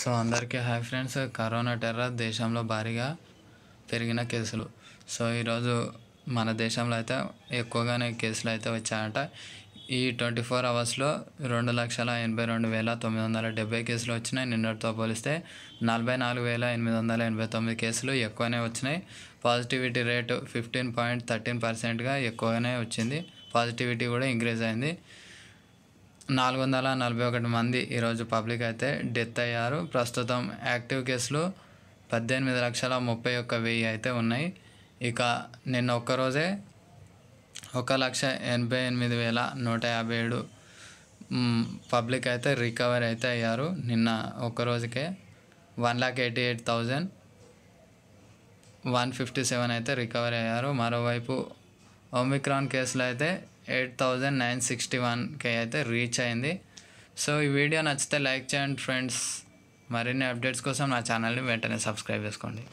so అందరికీ hi friends corona terror దేశంలో భారీగా పెరిగిన కేసులు సో ఈరోజు మన దేశంలో అయితే ఎక్కువగానే కేసులు అయితే వచ్చాయట ఈ ట్వంటీ ఫోర్ అవర్స్లో రెండు లక్షల ఎనభై రెండు వేల తొమ్మిది వందల డెబ్బై కేసులు వచ్చినాయి నిన్నటితో పోలిస్తే నలభై నాలుగు వేల ఎనిమిది వందల ఎనభై తొమ్మిది కేసులు ఎక్కువనే వచ్చినాయి positivity rate fifteen point thirteen పర్సెంట్గా ఎక్కువగానే వచ్చింది పాజిటివిటీ కూడా ఇంక్రీజ్ అయింది నాలుగు వందల నలభై ఒకటి మంది ఈరోజు పబ్లిక్ అయితే డెత్ అయ్యారు ప్రస్తుతం యాక్టివ్ కేసులు పద్దెనిమిది లక్షల ముప్పై ఒక్క వెయ్యి అయితే ఉన్నాయి ఇక నిన్న ఒక్కరోజే ఒక లక్ష ఎనభై ఎనిమిది వేల నూట యాభై ఏడు పబ్లిక్ అయితే రికవర్ అయితే అయ్యారు నిన్న ఒక్కరోజుకే one lakh eighty eight thousand one fifty seven అయితే రికవర్ అయ్యారు మరోవైపు ఒమిక్రాన్ కేసులు అయితే ఎయిట్ థౌజండ్ నైన్ సిక్స్టీ వన్కి అయితే రీచ్ అయింది సో ఈ వీడియో నచ్చితే లైక్ చేయండి ఫ్రెండ్స్ మరిన్ని అప్డేట్స్ కోసం నా ఛానల్ని వెంటనే సబ్స్క్రైబ్ చేసుకోండి